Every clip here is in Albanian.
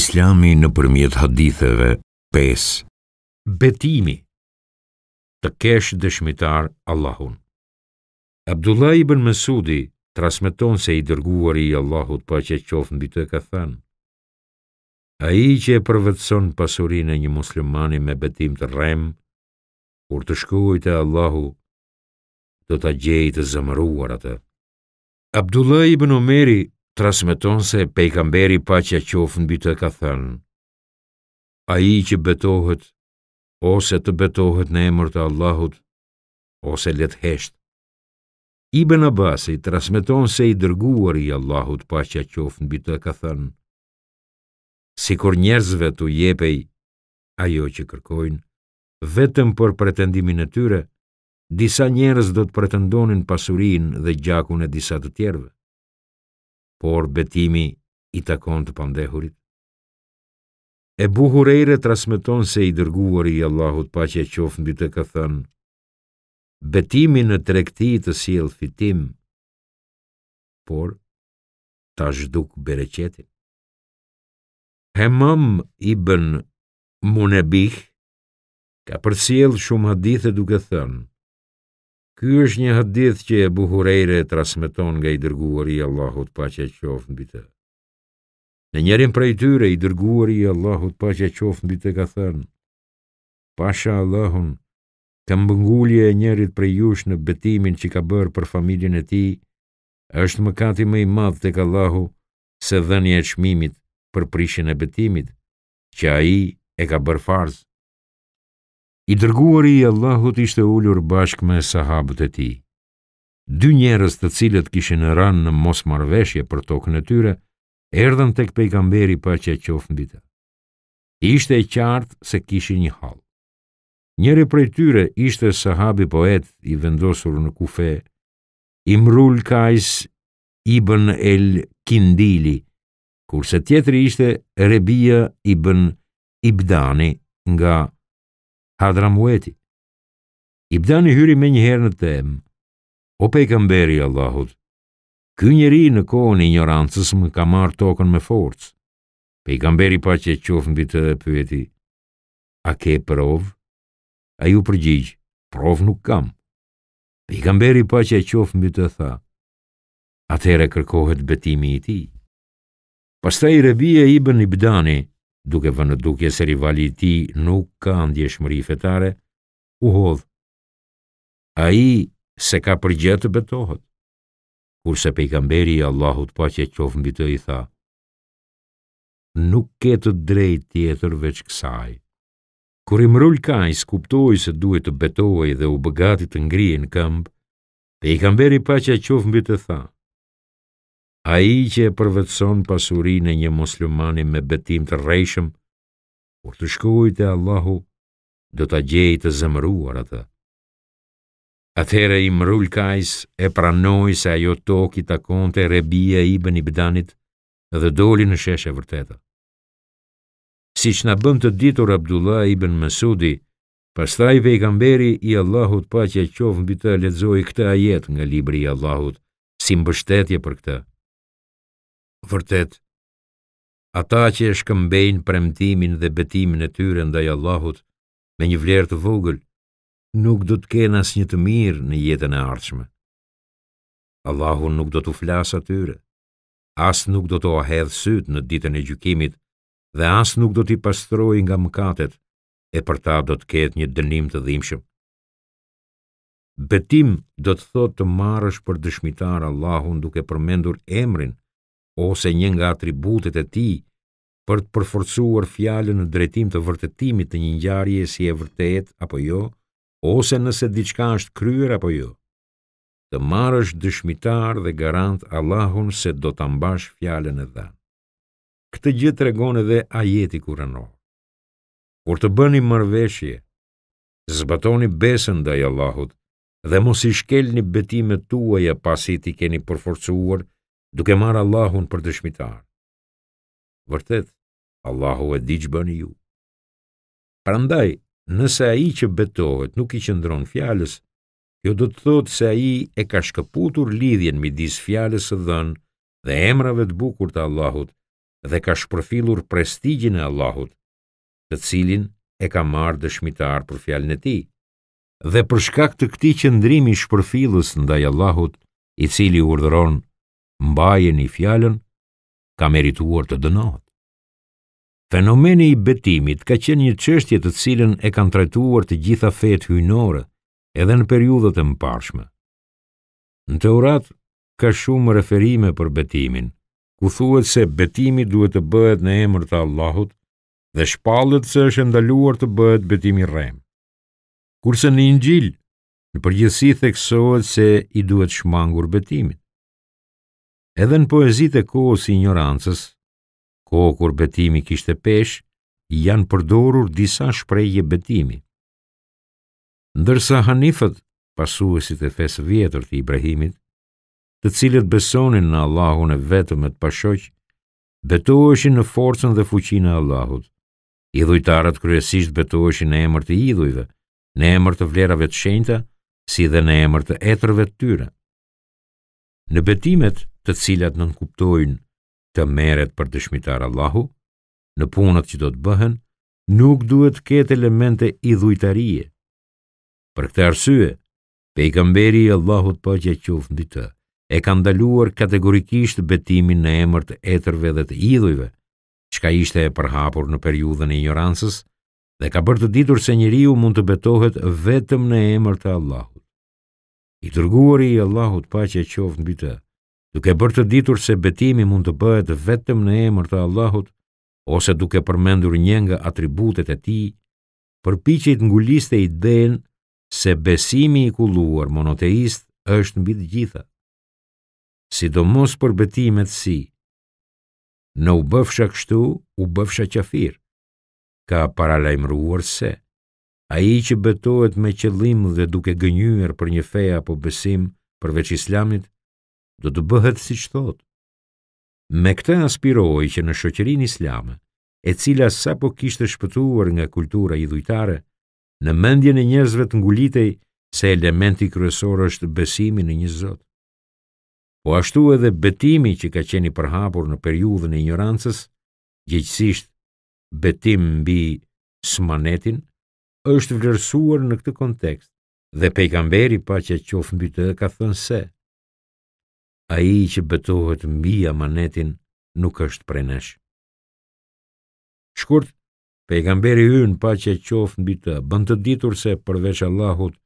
islami në përmjet haditheve 5. Betimi Të kesh dëshmitar Allahun Abdullah ibn Mesudi trasmeton se i dërguar i Allahut pa po që qofën mbi të ka thënë. A i që e përvëtson pasurin e një muslimani me betim të rem, kur të shkuj të Allahu, do të gjej të zëmëruar atë. Abdullah ibn Umeri trasmeton se pejgamberi pa që në bitë e ka thënë, a i që betohet, ose të betohet në emër të Allahut, ose letë heshtë. Ibn Abasi trasmeton se i dërguar i Allahut pa që në bitë e ka thënë, si kur njerëzve të jepej ajo që kërkojnë, vetëm për pretendimin e tyre, disa njerëz do të pretendonin pasurin dhe gjakun e disa të tjerve por betimi i takon të pandehurit. E buhurere trasmeton se i dërguori i Allahut pa që e qofë mbi të ka thënë, betimi në trekti të siel fitim, por ta zhduk bereqetin. Hemëm i bën munebih, ka përsiel shumë hadithe duke thënë, Ky është një hadith që e buhurejre e trasmeton nga i dërguar i Allahut pa që e qofë në bitë. Në njerim prej tyre, i dërguar i Allahut pa që e qofë në bitë ka thërnë, pasha Allahun, të mbëngulje e njerit prej jush në betimin që ka bërë për familjen e ti, është më kati më i madhë të ka Allahu se dhenje e qmimit për prishin e betimit, që a i e ka bërë farzë i dërguari i Allahut ishte ullur bashkë me sahabët e ti. Dy njerës të cilët kishë në ranë në mos marveshje për tokën e tyre, erdhen tek pejgamberi pa që e qofën bitë. Ishte e qartë se kishë një halë. Njëri prej tyre ishte sahabi poet i vendosur në kufe, Imrul Kajs ibn El Kindili, kurse tjetëri ishte Rebija ibn Ibdani nga Kajs. Hadram Ibdani I hyri me njëherë në temë, o pe i Allahut, ky njëri në kohën i njërancës më ka marë tokën me forcë. Pe i pa që e qofën bitë dhe pyeti, a ke provë, A ju përgjigjë, prov nuk kam. Pe i pa që e qofën bitë dhe tha, atëhere kërkohet betimi i ti. Pastaj i rebije i bën i bdani, duke vënë dukje se rivali ti nuk ka ndjeshmëri fetare, u hodhë. A i se ka përgjetë betohet, kurse pejgamberi i Allahut pa që mbi të i tha, nuk ketë drejt tjetër veç kësaj. Kur i mrull ka i skuptoj se duhet të betohet dhe u bëgatit të ngrije në këmbë, kamberi pa që qofë mbi të tha, a i që e përvetson pasurin e një muslimani me betim të rejshëm, kur të shkujt e Allahu, do të gjej të zëmruar atë. Atere i mrull kajs e pranoj se ajo toki të konte rebija i bën i bedanit dhe doli në sheshe vërteta. Si që në bëm të ditur Abdullah i bën Mesudi, pastaj vejgamberi i Allahut pa që e qovë mbi të ledzoj këta ajet nga libri i Allahut, si mbështetje për këta vërtet ata që e shkëmbejnë premtimin dhe betimin e tyre ndaj Allahut me një vlerë të vogël nuk do të kenë asnjë të mirë në jetën e ardhshme. Allahu nuk do t'u flas atyre, as nuk do t'u hedh syt në ditën e gjykimit dhe as nuk do t'i pastrojë nga mëkatet e për ta do të ketë një dënim të dhimbshëm. Betim do të thotë të marrësh për dëshmitar Allahun duke përmendur emrin ose një nga atributet e tij për të përforcuar fjalën në drejtim të vërtetimit të një ngjarjeje si e vërtet apo jo, ose nëse diçka është kryer apo jo. Të marrësh dëshmitar dhe garant Allahun se do ta mbash fjalën e dhënë. Këtë gjë tregon edhe ajeti Kur'anor. Kur të bëni marrveshje, zbatoni besën ndaj Allahut dhe mos i shkelni betimet tuaja pasi ti keni përforcuar duke marë Allahun për dëshmitar. Vërtet, Allahu e diqë bënë ju. Prandaj, nëse a i që betohet nuk i qëndron fjales, jo do të thotë se a i e ka shkëputur lidhjen midis fjales së dhënë dhe emrave të bukur të Allahut dhe ka shpërfilur prestigjin e Allahut, të cilin e ka marë dëshmitar për fjalën e ti. Dhe për shkak të këtij qëndrimi shpërfillës ndaj Allahut, i cili urdhëron mbaje një fjallën, ka merituar të dënohet. Fenomeni i betimit ka qenë një qështje të cilën e kanë trajtuar të gjitha fetë hynore edhe në periudet e mparshme. Në të urat, ka shumë referime për betimin, ku thuet se betimi duhet të bëhet në emër të Allahut dhe shpallet se është ndaluar të bëhet betimi rem. Kurse në ingjil, në përgjësi theksohet se i duhet shmangur betimit. Edhe në poezit e kohës ignorancës, kohë kur betimi kishte pesh, janë përdorur disa shprejje betimi. Ndërsa hanifët, pasuesit e fesë vjetër të Ibrahimit, të cilët besonin në Allahun e vetëm e të pashoq, betoheshin në forcën dhe fuqinë e Allahut. Idhujtarët kryesisht betoheshin në emër të idhujve, në emër të vlerave të shenjta, si dhe në emër të etërve të tyre. Në betimet, të cilat nënkuptojnë të meret për dëshmitar Allahu, në punët që do të bëhen, nuk duhet ketë elemente idhujtarie. Për këtë arsye, pejkamberi Allahut për po që qëfë në të, e ka ndaluar kategorikisht betimin në emër të etërve dhe të idhujve, qka ishte e përhapur në periudhën e ignoransës, dhe ka bërë të ditur se njëriu mund të betohet vetëm në emër të Allahut. I tërguari i Allahut pa po që e qofë bitë, duke bërë të ditur se betimi mund të bëhet vetëm në emër të Allahut, ose duke përmendur një nga atributet e tij, përpiqet nguliste idenë se besimi i kulluar monoteist është mbi të gjitha. Sidomos për betimet si në u bëfsha kështu, u bëfsha qafir, ka paralajmruar se, a i që betohet me qëllim dhe duke gënyër për një feja apo besim përveç islamit, do të bëhet si që thot. Me këtë aspiroj që në shoqerin islamë e cila sa po kishtë shpëtuar nga kultura i dhujtare, në mendjen e njerëzve të ngulitej se elementi kryesor është besimi në një zot. Po ashtu edhe betimi që ka qeni përhapur në periudhën e ignorancës, gjithësisht betim mbi smanetin, është vlerësuar në këtë kontekst dhe pejgamberi pa që qofë mbi të ka thënë se, a i që betohet mbi a manetin nuk është prej nesh. Shkurt, pejgamberi hyn pa që e qofë në bitë, bënd të ditur se përveç Allahut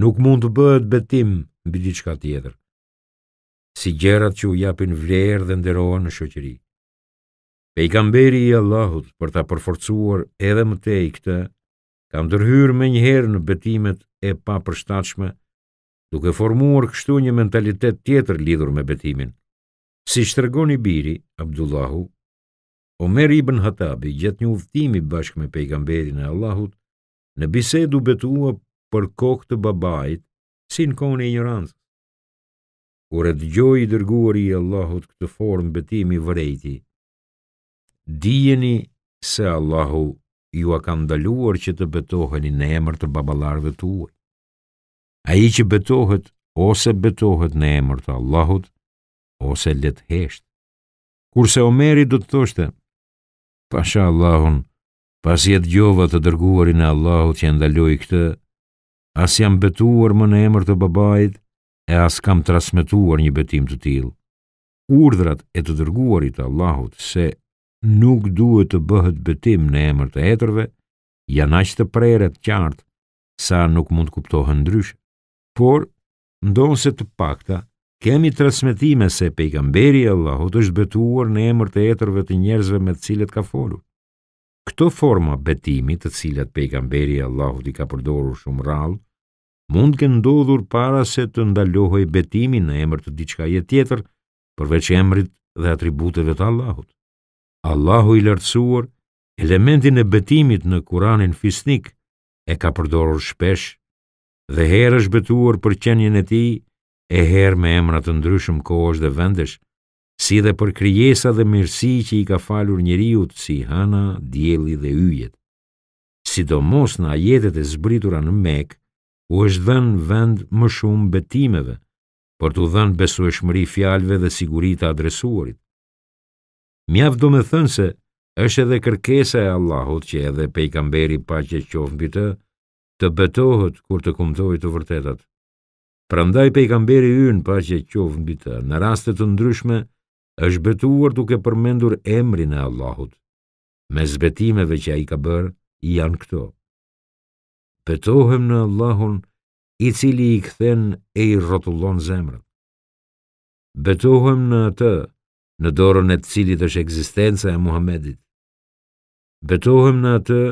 nuk mund të bëhet betim në diçka qka si gjerat që u japin vlerë dhe nderoa në shoqëri. Pejgamberi i Allahut për ta përforcuar edhe i këta, kam dërhyrë me njëherë në betimet e pa përstachme, duke formuar kështu një mentalitet tjetër lidhur me betimin. Si shtërgoni biri, Abdullahu, Omer ibn Hatabi gjatë një uftimi bashkë me pejgamberin e Allahut, në bisedu betua për kokë të babajt, si në kone i një randë. Kur e gjoj i dërguar i Allahut këtë formë betimi vërejti, dijeni se Allahu ju a ka ndaluar që të betoheni në emër të babalarve të uaj. A i që betohet ose betohet në emër të Allahut, ose let hesht. Kurse Omeri do të thoshte, pasha Allahun, pas jetë gjova të dërguarin e Allahut që ndaloj këtë, as jam betuar më në emër të babajt, e as kam trasmetuar një betim të tilë. Urdrat e të dërguarit Allahut se nuk duhet të bëhet betim në emër të etërve, janë ashtë të preret qartë, sa nuk mund kuptohë ndryshë por ndonë se të pakta, kemi transmitime se pejgamberi Allahot është betuar në emër të etërve të njerëzve me të cilët ka folu. Këto forma betimit të cilat pejgamberi Allahot i ka përdoru shumë rallë, mund ke ndodhur para se të ndalohoj betimi në emër të diçka jetë tjetër, përveç emrit dhe atributeve të Allahut. Allahu i lartësuar, elementin e betimit në kuranin fisnik, e ka përdorur shpesh dhe herë është betuar për qenjen e ti, e herë me emrat të ndryshëm kohësh dhe vendesh, si dhe për kryesa dhe mirësi që i ka falur njëriut si hana, djeli dhe yjet. Sidomos në ajetet e zbritura në mek, u është dhen vend më shumë betimeve, për të dhen besu e shmëri fjalve dhe sigurita adresuarit. Mjaf do me thënë se, është edhe kërkesa e Allahut që edhe pejkamberi pa që qofë mbi të, të betohet kur të kumtoj të vërtetat. Prandaj pejgamberi ynë pa që qovë në bita, në rastet të ndryshme, është betuar duke përmendur emrin e Allahut. Me zbetimeve që a i ka bërë, janë këto. Betohem në Allahun, i cili i këthen e i rotullon zemrën. Betohem në atë, në dorën e cilit është eksistenca e Muhammedit. Betohem në atë,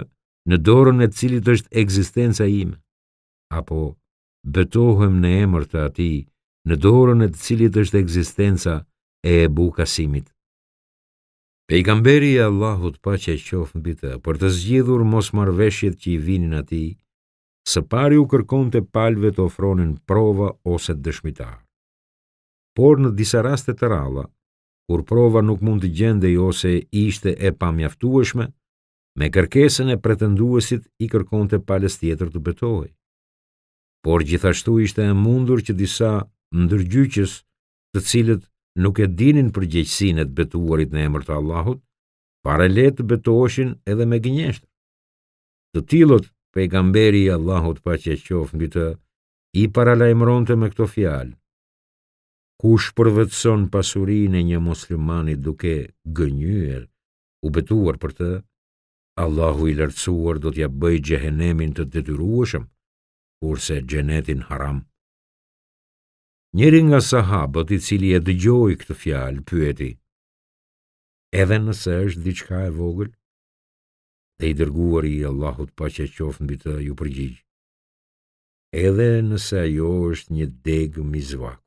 në dorën e cilit është egzistenca ime, apo betohem në emër të ati në dorën e cilit është egzistenca e e bukasimit. Pejgamberi e Allahut pa që e qofë në bitë, për të zgjidhur mos marveshjet që i vinin ati, së pari u kërkon të palve të ofronin prova ose të dëshmitar. Por në disa raste të ralla, kur prova nuk mund të gjende i ose ishte e pamjaftueshme, me kërkesën e pretenduesit i kërkon të tjetër të betoj. Por gjithashtu ishte e mundur që disa ndërgjyqës të cilët nuk e dinin për gjeqësin e të betuarit në emër të Allahut, pare letë të betoshin edhe me gjenjeshtë. Të tilot, pejgamberi Allahut pa që e qofë në bitë, i paralajmëron të me këto fjalë. Kush përvetëson pasurin e një muslimani duke gënyër, u betuar për të, Allahu i lërcuar do t'ja bëj gjehenemin të të kurse gjenetin haram. Njëri nga sahabët i cili e dëgjoj këtë fjalë, pyeti, edhe nëse është diçka e vogël, dhe i dërguar i Allahut pa që e qofën bitë ju përgjigjë. Edhe nëse ajo është një degë mizvak,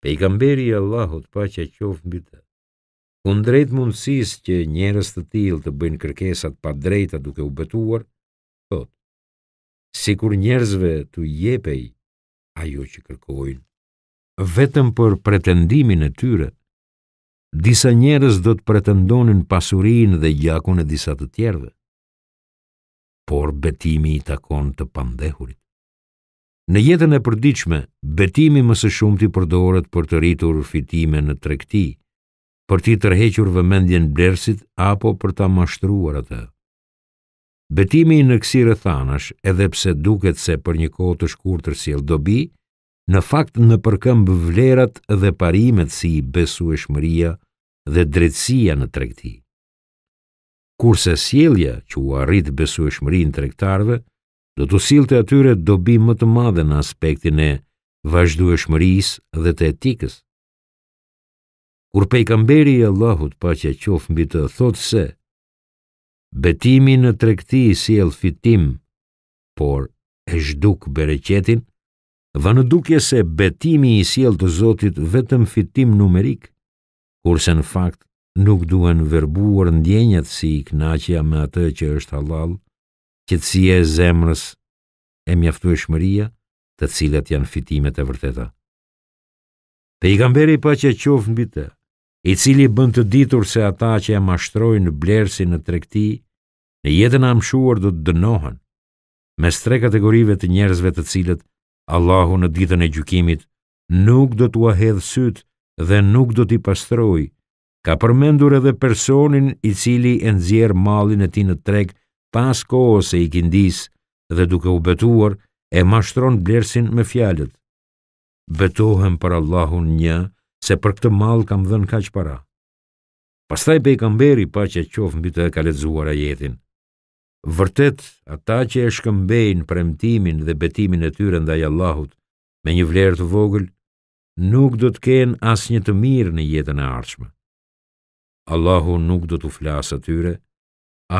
pe i kamberi Allahut pa që e qofën bitë, unë drejt mundësis që njerës të tilë të bëjnë kërkesat pa drejta duke u betuar, thot, si kur njerëzve të jepej ajo që kërkojnë, vetëm për pretendimin e tyre, disa njerëz do të pretendonin pasurin dhe gjakun e disa të tjerve, por betimi i takon të pandehurit. Në jetën e përdiqme, betimi më së shumë të përdoret për të rritur fitime në trekti, për ti tërhequr vëmendjen blersit apo për ta mashtruar atë. Betimi në kësire thanash, edhe pse duket se për një kohë të shkur të rësiel dobi, në fakt në përkëm vlerat dhe parimet si besu e shmëria dhe drecësia në trekti. Kurse sielja që u arrit besu e shmëri në trektarve, do të silë të atyre dobi më të madhe në aspektin e vazhdu e shmëris dhe të etikës kur pejkamberi i Allahut pa që qof mbi të thotë se, betimi në trekti si el fitim, por e shduk bereqetin, dhe në duke se betimi i si të zotit vetëm fitim numerik, kurse në fakt nuk duhen verbuar ndjenjat si i knaqja me atë që është halal, që të si e zemrës e mjaftu e shmëria, të cilat janë fitimet e vërteta. Pe i gamberi pa që qofë në bitë, i cili bën të ditur se ata që e mashtrojnë blerësi në trekti, në jetën amshuar do të dënohen, me tre kategorive të njerëzve të cilët, Allahu në ditën e gjukimit, nuk do t'u hedh sytë dhe nuk do t'i pastroj, ka përmendur edhe personin i cili e nëzjerë malin e ti në trek pas kohë se i kindis dhe duke u betuar, e mashtron blersin me fjalet. Betohem për Allahun një, se për këtë mall kam dhën kaq para. Pastaj pejgamberi pa që qof mbi të ka lexuar jetin. Vërtet, ata që e shkëmbejnë premtimin dhe betimin e tyre ndaj Allahut me një vlerë të vogël, nuk do të kenë asnjë të mirë në jetën e ardhshme. Allahu nuk do t'u flasë atyre,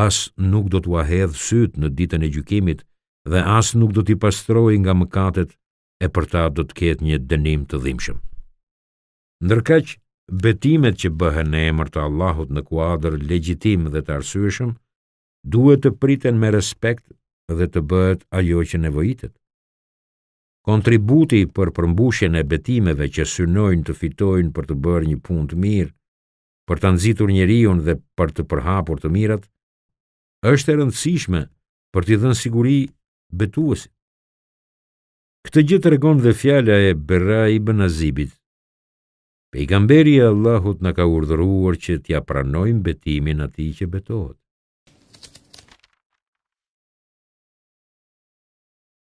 as nuk do t'u ahedh syt në ditën e gjykimit dhe as nuk do t'i pastrojë nga mëkatet e për ta do të ketë një dënim të dhimbshëm. Ndërkaq, betimet që bëhen në emër të Allahut në kuadër legjitim dhe të arsyeshëm, duhet të priten me respekt dhe të bëhet ajo që nevojitet. Kontributi për përmbushjen e betimeve që synojnë të fitojnë për të bërë një punë të mirë, për ta nxitur njeriu dhe për të përhapur të mirat, është e rëndësishme për t'i dhënë siguri betuesit. Këtë gjë tregon dhe fjala e Berra ibn Azibit, Pejgamberi e Allahut në ka urdhruar që t'ja pranojmë betimin ati që betohet.